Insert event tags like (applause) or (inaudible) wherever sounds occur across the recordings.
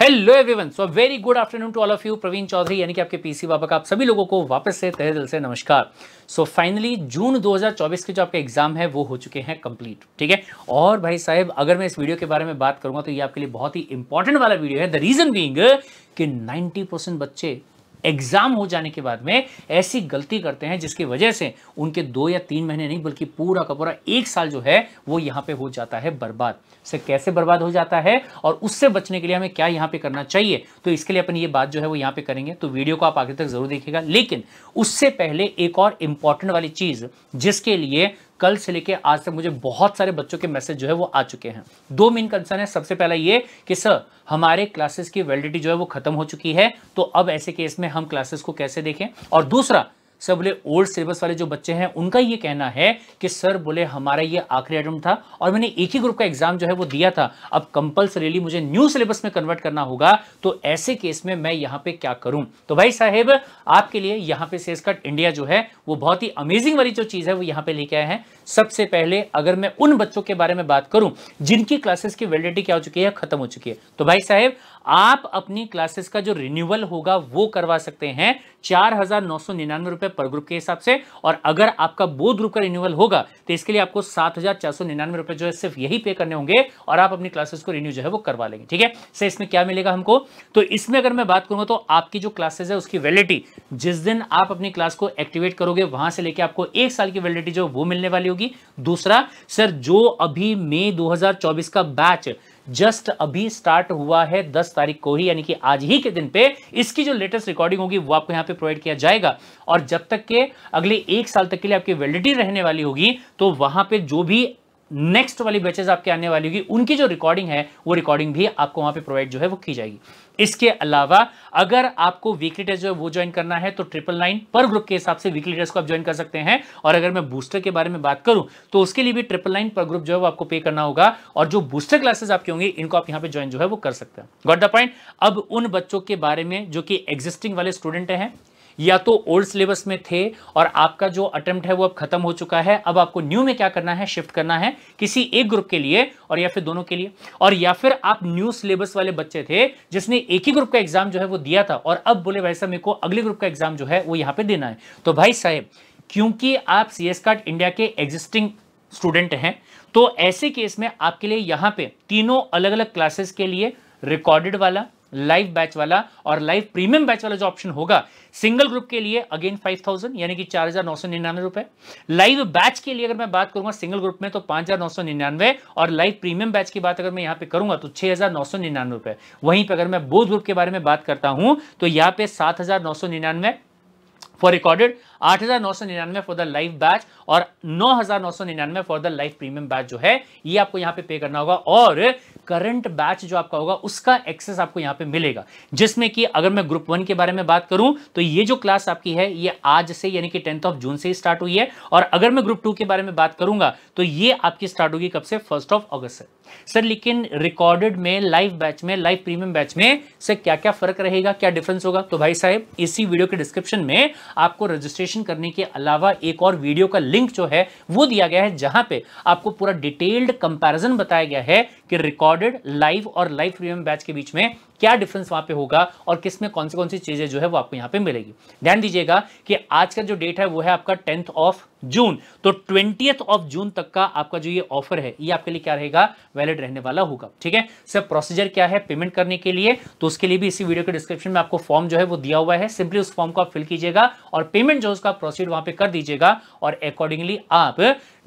Hello everyone so very good afternoon to all of you Praveen Chaudhary यानी कि आपके PC बाबा का आप सभी लोगों को वापस से तहे दिल से नमस्कार सो so, फाइनली जून 2024 के जो आपके एग्जाम है वो हो चुके हैं कंप्लीट ठीक है और भाई साहब अगर मैं इस वीडियो के बारे में बात करूंगा तो ये आपके लिए बहुत ही इंपॉर्टेंट वाला वीडियो है the reason being ninety percent बच्चे एग्जाम हो जाने के बाद में ऐसी गलती करते हैं जिसकी वजह से उनके दो या तीन महीने नहीं बल्कि पूरा का पूरा एक साल जो है वो यहां पे हो जाता है बर्बाद से कैसे बर्बाद हो जाता है और उससे बचने के लिए हमें क्या यहां पे करना चाहिए तो इसके लिए अपन ये बात जो है वो यहां पे करेंगे तो वीडियो को आप आगे तक जरूर देखिएगा लेकिन उससे पहले एक और इंपॉर्टेंट वाली चीज जिसके लिए कल से लेके आज तक मुझे बहुत सारे बच्चों के मैसेज जो है वो आ चुके हैं दो मेन कंसर्न है सबसे पहला ये कि सर हमारे क्लासेस की वैलिडिटी जो है वो खत्म हो चुकी है तो अब ऐसे केस में हम क्लासेस को कैसे देखें और दूसरा सर बोले ओल्ड सिलेबस वाले जो बच्चे हैं उनका ये कहना है कि सर बोले हमारा ये आखिरी आइटम था और मैंने एक ही ग्रुप का एग्जाम जो है वो दिया था अब कंपल्सरीली मुझे न्यू सिलेबस में कन्वर्ट करना होगा तो ऐसे केस में मैं यहाँ पे क्या करूँ तो भाई साहेब आपके लिए यहाँ पे सेस कट इंडिया जो है वो बहुत ही अमेजिंग वाली जो चीज़ है वो यहाँ पे लेके आए हैं सबसे पहले अगर मैं उन बच्चों के बारे में बात करूं जिनकी क्लासेस की वैलिडिटी क्या हो चुकी है खत्म हो चुकी है तो भाई साहब आप अपनी क्लासेस का जो रिन्यूअल होगा वो करवा सकते हैं चार हजार नौ सौ निन्यानवे रुपए पर ग्रुप के हिसाब से और अगर आपका बोध ग्रुप का रिन्यूअल होगा तो इसके लिए आपको सात हजार चार सौ निन्यानवे रुपए जो है सिर्फ यही पे करने होंगे और आप अपनी क्लासेस को रिन्यू जो है वो करवा लेंगे ठीक है सर इसमें क्या मिलेगा हमको तो इसमें अगर मैं बात करूंगा तो आपकी जो क्लासेस है उसकी वैलिडिटी जिस दिन आप अपनी क्लास को एक्टिवेट करोगे वहां से लेकर आपको एक साल की वैलिडिटी जो वो मिलने वाली होगी दूसरा सर जो अभी मई 2024 का बैच जस्ट अभी स्टार्ट हुआ है 10 तारीख को ही यानी कि आज ही के दिन पे इसकी जो लेटेस्ट रिकॉर्डिंग होगी वो आपको यहाँ पे प्रोवाइड किया जाएगा और जब तक के अगले एक साल तक के लिए आपकी वैलिडिटी रहने वाली होगी तो वहां पे जो भी नेक्स्ट वाली बैचेज आपके आने वाली होगी उनकी जो रिकॉर्डिंग है वो रिकॉर्डिंग भी आपको वहां पे प्रोवाइड जो है वो की जाएगी इसके अलावा अगर आपको वीकली टेस्ट जो है वो ज्वाइन करना है तो ट्रिपल नाइन पर ग्रुप के हिसाब से वीकली टेस्ट को आप ज्वाइन कर सकते हैं और अगर मैं बूस्टर के बारे में बात करूं तो उसके लिए भी ट्रिपल नाइन पर ग्रुप जो है वो आपको पे करना होगा और जो बूस्टर क्लासेस आपकी होंगे इनको आप यहां पे ज्वाइन जो है वो कर सकते हैं गॉट द पॉइंट अब उन बच्चों के बारे में जो कि एग्जिस्टिंग वाले स्टूडेंट हैं या तो ओल्ड सिलेबस में थे और आपका जो अटेम्प्ट है वो अब खत्म हो चुका है अब आपको न्यू में क्या करना है शिफ्ट करना है किसी एक ग्रुप के लिए और या फिर दोनों के लिए और या फिर आप न्यू सिलेबस वाले बच्चे थे जिसने एक ही ग्रुप का एग्जाम जो है वो दिया था और अब बोले भाई साहब मेरे को अगले ग्रुप का एग्जाम जो है वो यहाँ पे देना है तो भाई साहब क्योंकि आप सी एस कार्ड इंडिया के एग्जिस्टिंग स्टूडेंट हैं तो ऐसे केस में आपके लिए यहाँ पे तीनों अलग अलग क्लासेस के लिए रिकॉर्डेड वाला लाइव बैच वाला और लाइव प्रीमियम बैच वाला जो ऑप्शन होगा सिंगल ग्रुप के लिए अगेन 5000 यानी कि चार हजार नौ सौ निन्यानवे रुपए लाइव बैच के लिए अगर मैं बात करूंगा सिंगल ग्रुप में तो पांच हजार नौ सौ निन्यानवे और लाइव प्रीमियम बैच की बात अगर मैं यहां पे करूंगा तो छह हजार नौ सौ निन्यानवे रुपए वहीं पर अगर मैं बोध ग्रुप के बारे में बात करता हूं तो यहां पर सात हजार नौ सौ निन्यानवे फॉर रिकॉर्डेड निन्यानवे फॉर द लाइफ बैच और निन्यानवे for the life premium batch जो है ये आपको यहाँ पे पे करना होगा और करंट बैच जो आपका होगा उसका एक्सेस आपको यहाँ पे मिलेगा जिसमें कि अगर मैं ग्रुप वन के बारे में बात करूं तो ये जो क्लास आपकी है ये आज से यानी कि टेंथ ऑफ जून से ही स्टार्ट हुई है और अगर मैं ग्रुप टू के बारे में बात करूंगा तो ये आपकी स्टार्ट होगी कब से फर्स्ट ऑफ अगस्त से सर लेकिन रिकॉर्डेड में लाइव बैच में लाइव प्रीमियम बैच में सर क्या क्या फर्क रहेगा क्या डिफरेंस होगा तो भाई साहब इसी वीडियो के डिस्क्रिप्शन में आपको रजिस्ट्रेशन करने के अलावा एक और वीडियो का लिंक जो है वो दिया गया है जहां पे आपको पूरा डिटेल्ड कंपैरिजन बताया गया है कि रिकॉर्डेड लाइव और लाइव प्रीमियम बैच के बीच में क्या डिफरेंस वहां पे होगा और किस में कौन सी कौन सी चीज़ें जो है वो आपको यहाँ पे मिलेगी ध्यान दीजिएगा कि आज का जो डेट है वो है आपका टेंथ ऑफ जून तो ट्वेंटियथ ऑफ जून तक का आपका जो ये ऑफर है ये आपके लिए क्या रहेगा वैलिड रहने वाला होगा ठीक है सर प्रोसीजर क्या है पेमेंट करने के लिए तो उसके लिए भी इसी वीडियो के डिस्क्रिप्शन में आपको फॉर्म जो है वो दिया हुआ है सिंपली उस फॉर्म को आप फिल कीजिएगा और पेमेंट जो उसका प्रोसीड वहां पे कर दीजिएगा और अकॉर्डिंगली आप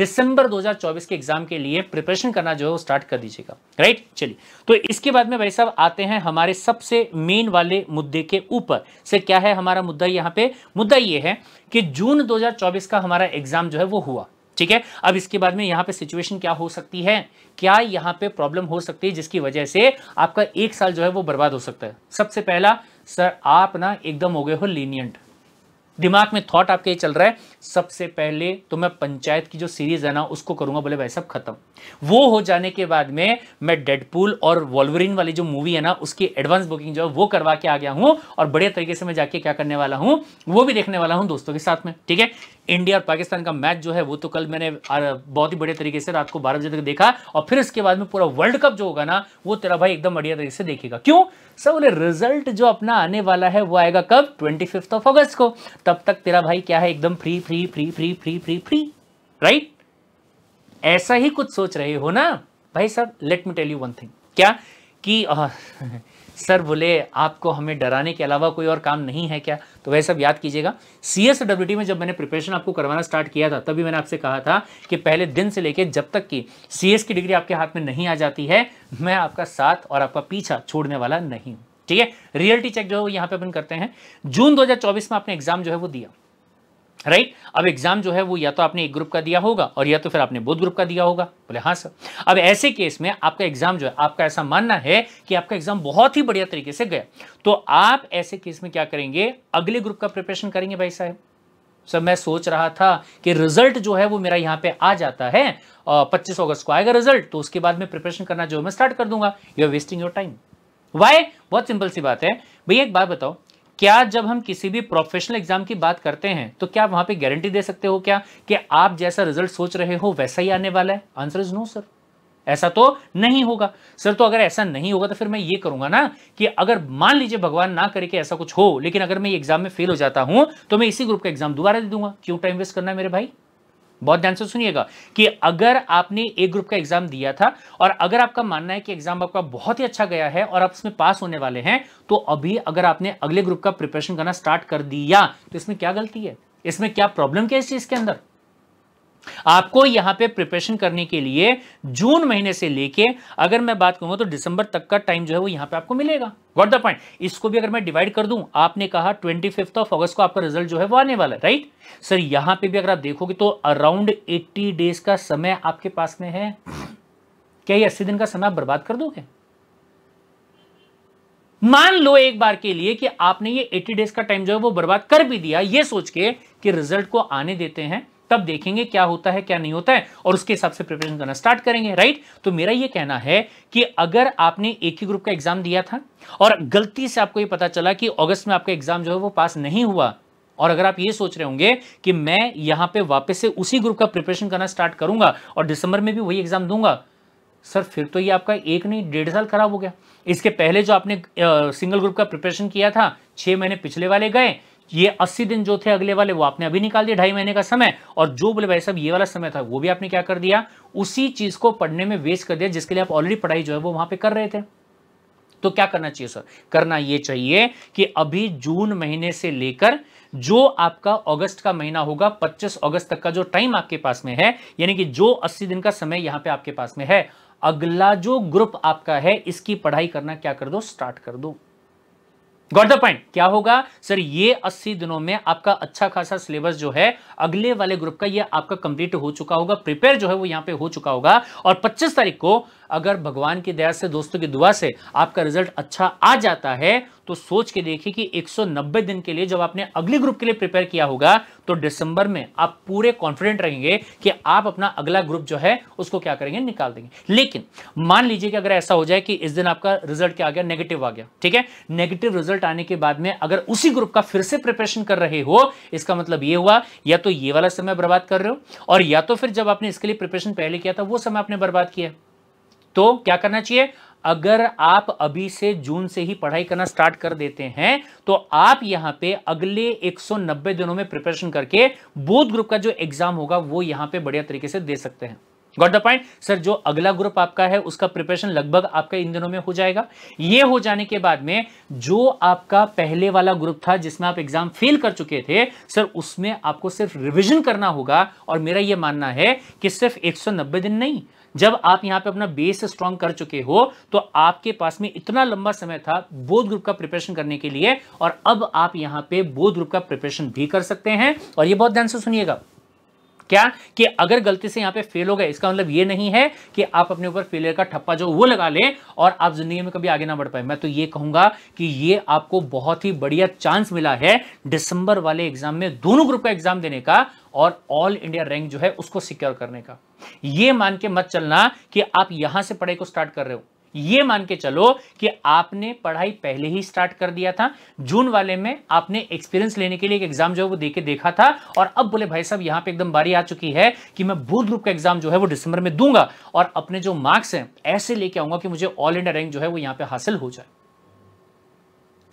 दिसंबर 2024 के एग्जाम के लिए प्रिपरेशन करना जो है वो स्टार्ट कर दीजिएगा राइट चलिए तो इसके बाद में भाई साहब आते हैं हमारे सबसे मेन वाले मुद्दे के ऊपर से क्या है हमारा मुद्दा यहाँ पे मुद्दा ये है कि जून 2024 का हमारा एग्जाम जो है वो हुआ ठीक है अब इसके बाद में यहाँ पे सिचुएशन क्या हो सकती है क्या यहाँ पे प्रॉब्लम हो सकती है जिसकी वजह से आपका एक साल जो है वो बर्बाद हो सकता है सबसे पहला सर आप ना एकदम हो गए हो लीनियंट दिमाग में थॉट आपके ये चल रहा है सबसे पहले तो मैं पंचायत की जो सीरीज है ना उसको करूंगा बोले भाई सब खत्म वो हो जाने के बाद में मैं डेडपूल और वॉल्वरिन वाली जो मूवी है ना उसकी एडवांस बुकिंग जो है वो करवा के आ गया हूं और बढ़िया तरीके से मैं जाके क्या करने वाला हूं वो भी देखने वाला हूं दोस्तों के साथ में ठीक है इंडिया और पाकिस्तान का मैच जो है वो तो कल मैंने बहुत ही बढ़िया तरीके से रात को बारह बजे तक देखा और फिर इसके बाद में पूरा वर्ल्ड कप जो होगा ना वो तेरा भाई एकदम बढ़िया तरीके से देखेगा क्यों सब बोले रिजल्ट जो अपना आने वाला है वो आएगा कब ट्वेंटी ऑफ अगस्त को तब तक तेरा भाई क्या है एकदम free free free free free free free right ऐसा ही कुछ सोच रहे हो ना भाई साहब let me tell you one thing क्या कि (laughs) सर बोले आपको हमें डराने के अलावा कोई और काम नहीं है क्या तो वह सब याद कीजिएगा सी एस डब्ल्यू में जब मैंने प्रिपरेशन आपको करवाना स्टार्ट किया था तभी मैंने आपसे कहा था कि पहले दिन से लेकर जब तक कि सी की डिग्री आपके हाथ में नहीं आ जाती है मैं आपका साथ और आपका पीछा छोड़ने वाला नहीं हूँ ठीक है रियलिटी चेक जो है यहाँ पे अपन करते हैं जून 2024 में आपने एग्जाम जो है वो दिया राइट right? अब एग्जाम जो है वो या तो आपने एक ग्रुप का दिया होगा और या तो फिर आपने बोध ग्रुप का दिया होगा बोले हाँ सर अब ऐसे केस में आपका एग्जाम जो है आपका ऐसा मानना है कि आपका एग्जाम बहुत ही बढ़िया तरीके से गया तो आप ऐसे केस में क्या करेंगे अगले ग्रुप का प्रिपरेशन करेंगे भाई साहब सर मैं सोच रहा था कि रिजल्ट जो है वो मेरा यहाँ पे आ जाता है पच्चीस अगस्त को आएगा रिजल्ट तो उसके बाद में प्रिपरेशन करना जो मैं स्टार्ट कर दूंगा you are wasting your time why बहुत सिंपल सी बात है भैया एक बात बताओ क्या जब हम किसी भी प्रोफेशनल एग्जाम की बात करते हैं तो क्या वहां पे गारंटी दे सकते हो क्या कि आप जैसा रिजल्ट सोच रहे हो वैसा ही आने वाला है आंसर इज नो सर ऐसा तो नहीं होगा सर तो अगर ऐसा नहीं होगा तो फिर मैं ये करूंगा ना कि अगर मान लीजिए भगवान ना करे कि ऐसा कुछ हो लेकिन अगर मैं एग्जाम में फेल हो जाता हूं तो मैं इसी ग्रुप का एग्जाम दोबारा दे दूंगा क्यों टाइम वेस्ट करना है मेरे भाई बहुत ध्यान से सुनिएगा कि अगर आपने एक ग्रुप का एग्जाम दिया था और अगर आपका मानना है कि एग्जाम आपका बहुत ही अच्छा गया है और आप इसमें पास होने वाले हैं तो अभी अगर आपने अगले ग्रुप का प्रिपरेशन करना स्टार्ट कर दिया तो इसमें क्या गलती है इसमें क्या प्रॉब्लम क्या है इस चीज के अंदर आपको यहां पे प्रिपरेशन करने के लिए जून महीने से लेके अगर मैं बात करूंगा तो दिसंबर तक का टाइम जो है वो यहां पे आपको मिलेगा व्हाट द पॉइंट इसको भी अगर मैं डिवाइड कर दूं आपने कहा ट्वेंटी फिफ्थ ऑफ अगस्त को आपका रिजल्ट जो है वो आने वाला राइट सर यहां पे भी अगर आप देखोगे तो अराउंड एट्टी डेज का समय आपके पास में है क्या ये अस्सी दिन का समय आप बर्बाद कर दोगे मान लो एक बार के लिए कि आपने ये 80 डेज का टाइम जो है वो बर्बाद कर भी दिया ये सोच के कि रिजल्ट को आने देते हैं तब देखेंगे क्या होता है क्या नहीं होता है और उसके हिसाब से प्रिपरेशन करना स्टार्ट करेंगे राइट तो मेरा ये कहना है कि अगर आपने एक ही ग्रुप का एग्जाम दिया था और गलती से आपको ये पता चला कि अगस्त में आपका एग्जाम जो है वो पास नहीं हुआ और अगर आप ये सोच रहे होंगे कि मैं यहां पे वापस से उसी ग्रुप का प्रिपरेशन करना स्टार्ट करूंगा और दिसंबर में भी वही एग्जाम दूंगा सर फिर तो ये आपका एक नहीं डेढ़ साल खराब हो गया इसके पहले जो आपने सिंगल ग्रुप का प्रिपरेशन किया था छह महीने पिछले वाले गए ये 80 दिन जो थे अगले वाले वो आपने अभी निकाल दिया ढाई महीने का समय और जो बोले भाई साहब ये वाला समय था वो भी आपने क्या कर दिया उसी चीज को पढ़ने में वेस्ट कर दिया जिसके लिए आप ऑलरेडी पढ़ाई जो है वो वहां पे कर रहे थे तो क्या करना चाहिए सर करना ये चाहिए कि अभी जून महीने से लेकर जो आपका अगस्त का महीना होगा 25 अगस्त तक का जो टाइम आपके पास में है यानी कि जो 80 दिन का समय यहां पे आपके पास में है अगला जो ग्रुप आपका है इसकी पढ़ाई करना क्या कर दो स्टार्ट कर दो गॉट द पॉइंट क्या होगा सर ये 80 दिनों में आपका अच्छा खासा सिलेबस जो है अगले वाले ग्रुप का ये आपका कंप्लीट हो चुका होगा प्रिपेयर जो है वो यहाँ पे हो चुका होगा और 25 तारीख को अगर भगवान की दया से दोस्तों की दुआ से आपका रिजल्ट अच्छा आ जाता है तो सोच के देखिए कि 190 दिन के लिए जब आपने अगले ग्रुप के लिए प्रिपेयर किया होगा तो दिसंबर में आप पूरे कॉन्फिडेंट रहेंगे कि आप अपना अगला ग्रुप जो है उसको क्या करेंगे निकाल देंगे लेकिन मान लीजिए कि अगर ऐसा हो जाए कि इस दिन आपका रिजल्ट क्या आ गया नेगेटिव आ गया ठीक है नेगेटिव रिजल्ट आने के बाद में अगर उसी ग्रुप का फिर से प्रिपरेशन कर रहे हो इसका मतलब ये हुआ या तो ये वाला समय बर्बाद कर रहे हो और या तो फिर जब आपने इसके लिए प्रिपरेशन पहले किया था वो समय आपने बर्बाद किया तो क्या करना चाहिए अगर आप अभी से जून से ही पढ़ाई करना स्टार्ट कर देते हैं तो आप यहां पे अगले 190 दिनों में प्रिपरेशन करके बोध ग्रुप का जो एग्जाम होगा वो यहां पे बढ़िया तरीके से दे सकते हैं गॉट द पॉइंट सर जो अगला ग्रुप आपका है उसका प्रिपरेशन लगभग आपका इन दिनों में हो जाएगा ये हो जाने के बाद में जो आपका पहले वाला ग्रुप था जिसमें आप एग्जाम फेल कर चुके थे सर उसमें आपको सिर्फ रिविजन करना होगा और मेरा ये मानना है कि सिर्फ एक दिन नहीं जब आप यहाँ पे अपना बेस स्ट्रांग कर चुके हो तो आपके पास में इतना लंबा समय था बोध ग्रुप का प्रिपरेशन करने के लिए और अब आप यहाँ पे बोध ग्रुप का प्रिपरेशन भी कर सकते हैं और ये बहुत ध्यान से सुनिएगा क्या कि अगर गलती से यहां पे फेल हो गए इसका मतलब ये नहीं है कि आप अपने ऊपर फेलियर का ठप्पा जो वो लगा लें और आप जिंदगी में कभी आगे ना बढ़ पाए मैं तो ये कहूंगा कि ये आपको बहुत ही बढ़िया चांस मिला है दिसंबर वाले एग्जाम में दोनों ग्रुप का एग्जाम देने का और ऑल इंडिया रैंक जो है उसको सिक्योर करने का ये मान के मत चलना कि आप यहां से पढ़ाई को स्टार्ट कर रहे हो ये मान के चलो कि आपने पढ़ाई पहले ही स्टार्ट कर दिया था जून वाले में आपने एक्सपीरियंस लेने के लिए एक एग्जाम जो है वो देके देखा था और अब बोले भाई साहब यहां पे एकदम बारी आ चुकी है कि मैं बूथ ग्रुप का एग्जाम जो है वो दिसंबर में दूंगा और अपने जो मार्क्स हैं ऐसे लेके आऊंगा कि मुझे ऑल इंडिया रैंक जो है वो यहां पर हासिल हो जाए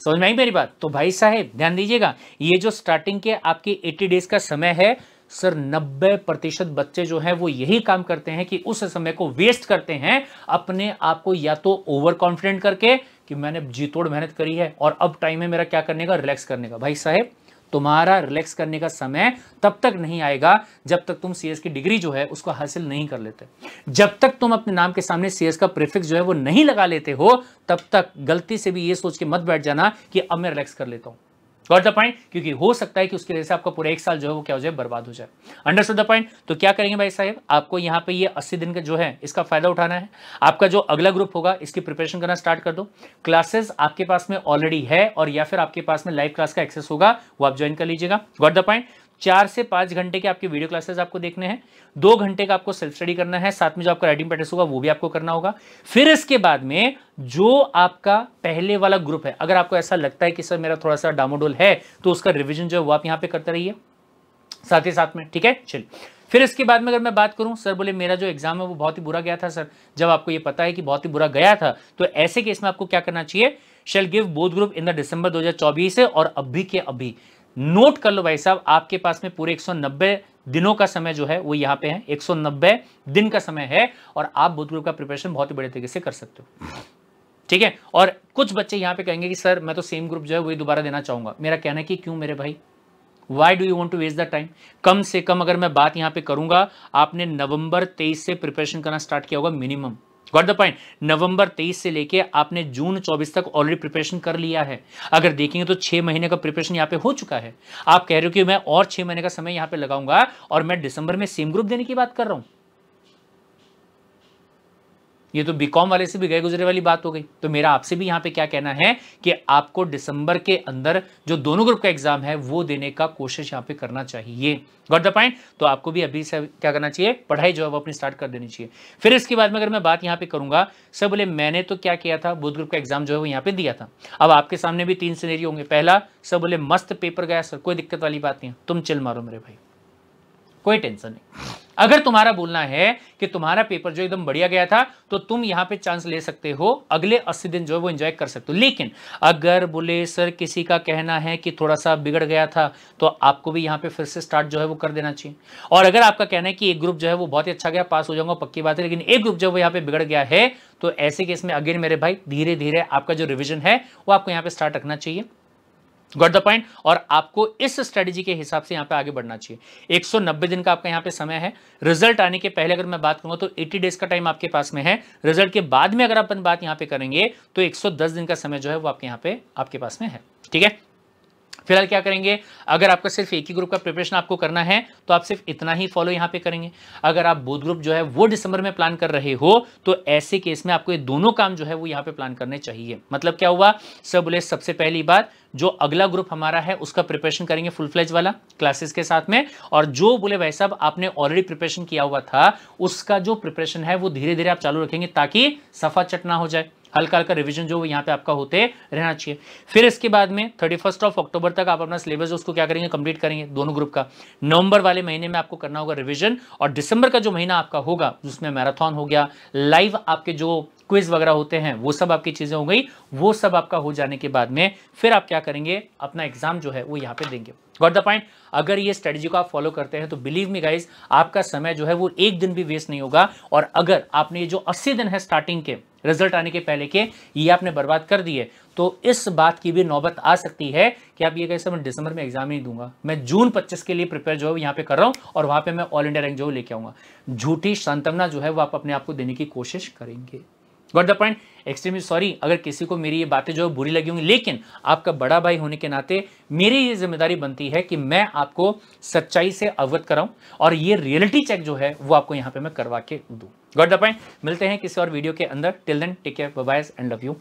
समझ में आई मेरी बात तो भाई साहब ध्यान दीजिएगा ये जो स्टार्टिंग के आपके एट्टी डेज का समय है सर 90 प्रतिशत बच्चे जो हैं वो यही काम करते हैं कि उस समय को वेस्ट करते हैं अपने आप को या तो ओवर कॉन्फिडेंट करके कि मैंने जीतोड़ मेहनत करी है और अब टाइम है मेरा क्या करने का रिलैक्स करने का भाई साहब तुम्हारा रिलैक्स करने का समय तब तक नहीं आएगा जब तक तुम सीएस की डिग्री जो है उसको हासिल नहीं कर लेते जब तक तुम अपने नाम के सामने सीएस का प्रीफिक्स जो है वो नहीं लगा लेते हो तब तक गलती से भी ये सोच के मत बैठ जाना कि अब मैं रिलैक्स कर लेता हूं गॉट द पॉइंट क्योंकि हो सकता है कि उसकी वजह से आपका पूरा एक साल जो है वो क्या हो जाए बर्बाद हो जाए अंडरस्टूड द पॉइंट तो क्या करेंगे भाई साहब आपको यहाँ पे ये अस्सी दिन का जो है इसका फायदा उठाना है आपका जो अगला ग्रुप होगा इसकी प्रिपरेशन करना स्टार्ट कर दो क्लासेस आपके पास में ऑलरेडी है और या फिर आपके पास में लाइव क्लास का एक्सेस होगा वो आप ज्वाइन कर लीजिएगा गॉट द पॉइंट चार से पांच घंटे के आपके वीडियो क्लासेस आपको देखने हैं दो घंटे का आपको सेल्फ स्टडी करना है साथ में जो आपका राइटिंग प्रैक्टिस होगा वो भी आपको करना होगा फिर इसके बाद में जो आपका पहले वाला ग्रुप है अगर आपको ऐसा लगता है कि सर मेरा थोड़ा सा डामोडोल है तो उसका रिविजन जो है वो आप यहाँ पे करते रहिए साथ ही साथ में ठीक है चलिए फिर इसके बाद में अगर मैं बात करूं सर बोले मेरा जो एग्जाम है वो बहुत ही बुरा गया था सर जब आपको ये पता है कि बहुत ही बुरा गया था तो ऐसे केस में आपको क्या करना चाहिए shall give both group in the December 2024 से और अभी के अभी नोट कर लो भाई साहब आपके पास में पूरे 190 दिनों का समय जो है वो यहाँ पे है 190 दिन का समय है और आप बुध ग्रुप का प्रिपरेशन बहुत ही बड़े तरीके से कर सकते हो ठीक है और कुछ बच्चे यहाँ पे कहेंगे कि सर मैं तो सेम ग्रुप जो है वही दोबारा देना चाहूंगा मेरा कहना है कि क्यों मेरे भाई why do you want to waste the time कम से कम अगर मैं बात यहाँ पे करूंगा आपने नवंबर तेईस से प्रिपरेशन करना स्टार्ट किया होगा मिनिमम गॉट द पॉइंट नवंबर 23 से लेके आपने जून 24 तक ऑलरेडी प्रिपरेशन कर लिया है अगर देखेंगे तो छह महीने का प्रिपरेशन यहाँ पे हो चुका है आप कह रहे हो कि मैं और छह महीने का समय यहाँ पे लगाऊंगा और मैं दिसंबर में सेम ग्रुप देने की बात कर रहा हूँ ये तो बीकॉम वाले से भी गए गुजरे वाली बात हो गई तो मेरा आपसे भी यहाँ पे क्या कहना है कि आपको दिसंबर के अंदर जो दोनों ग्रुप का एग्जाम है वो देने का कोशिश यहाँ पे करना चाहिए गॉट द पॉइंट तो आपको भी अभी से क्या करना चाहिए पढ़ाई जो है वो अपनी स्टार्ट कर देनी चाहिए फिर इसके बाद में अगर मैं बात यहाँ पे करूंगा सर बोले मैंने तो क्या किया था बुध ग्रुप का एग्जाम जो है वो यहाँ पे दिया था अब आपके सामने भी तीन सीनेरी होंगे पहला सर बोले मस्त पेपर गया सर कोई दिक्कत वाली बात नहीं तुम चिल मारो मेरे भाई कोई टेंशन नहीं अगर तुम्हारा बोलना है कि तुम्हारा पेपर जो एकदम बढ़िया गया था तो तुम यहां पे चांस ले सकते हो अगले अस्सी दिन जो है वो एंजॉय कर सकते हो लेकिन अगर बोले सर किसी का कहना है कि थोड़ा सा बिगड़ गया था तो आपको भी यहां पे फिर से स्टार्ट जो है वो कर देना चाहिए और अगर आपका कहना है कि एक ग्रुप जो है वो बहुत ही अच्छा गया पास हो जाऊंगा पक्की बात है लेकिन एक ग्रुप जो है यहाँ पे बिगड़ गया है तो ऐसे केस में अगेन मेरे भाई धीरे धीरे आपका जो रिविजन है वो आपको यहाँ पर स्टार्ट रखना चाहिए गॉट द पॉइंट और आपको इस स्ट्रेटेजी के हिसाब से यहाँ पे आगे बढ़ना चाहिए 190 दिन का आपका यहाँ पे समय है रिजल्ट आने के पहले अगर मैं बात करूंगा तो 80 डेज का टाइम आपके पास में है रिजल्ट के बाद में अगर अपन बात यहाँ पे करेंगे तो 110 दिन का समय जो है वो आपके यहाँ पे आपके पास में है ठीक है फिलहाल क्या करेंगे अगर आपका सिर्फ एक ही ग्रुप का प्रिपरेशन आपको करना है तो आप सिर्फ इतना ही फॉलो यहाँ पे करेंगे अगर आप बोध ग्रुप जो है वो दिसंबर में प्लान कर रहे हो तो ऐसे केस में आपको ये दोनों काम जो है वो यहाँ पे प्लान करने चाहिए मतलब क्या हुआ सब बोले सबसे पहली बात जो अगला ग्रुप हमारा है उसका प्रिपरेशन करेंगे फुल फ्लेज वाला क्लासेस के साथ में और जो बोले भाई साहब आपने ऑलरेडी प्रिपरेशन किया हुआ था उसका जो प्रिपरेशन है वो धीरे धीरे आप चालू रखेंगे ताकि सफा चट ना हो जाए हल्का हल्का रिविजन जो यहाँ पे आपका होते रहना चाहिए फिर इसके बाद में थर्टी फर्स्ट ऑफ अक्टूबर तक आप अपना सिलेबस उसको क्या करेंगे कंप्लीट करेंगे दोनों ग्रुप का नवंबर वाले महीने में आपको करना होगा रिविजन और दिसंबर का जो महीना आपका होगा जिसमें मैराथन हो गया लाइव आपके जो क्विज वगैरह होते हैं वो सब आपकी चीज़ें हो गई वो सब आपका हो जाने के बाद में फिर आप क्या करेंगे अपना एग्जाम जो है वो यहाँ पे देंगे गॉट द पॉइंट अगर ये स्ट्रेटेजी को आप फॉलो करते हैं तो बिलीव मी गाइज आपका समय जो है वो एक दिन भी वेस्ट नहीं होगा और अगर आपने ये जो अस्सी दिन है स्टार्टिंग के रिजल्ट आने के पहले के ये आपने बर्बाद कर दिए तो इस बात की भी नौबत आ सकती है कि आप ये कह सकते मैं दिसंबर में एग्जाम नहीं दूंगा मैं जून 25 के लिए प्रिपेयर जो है यहाँ पे कर रहा हूँ और वहां पे मैं ऑल इंडिया रैंक जो लेके आऊंगा झूठी सांत्वना जो है वो आप अपने आप को देने की कोशिश करेंगे got the point extremely sorry अगर किसी को मेरी ये बातें जो है बुरी लगी होंगी लेकिन आपका बड़ा भाई होने के नाते मेरी ये जिम्मेदारी बनती है कि मैं आपको सच्चाई से अवगत कराऊं और ये रियलिटी चेक जो है वो आपको यहाँ पे मैं करवा के दूँ गॉट द पॉइंट मिलते हैं किसी और वीडियो के अंदर till then take care byes and love you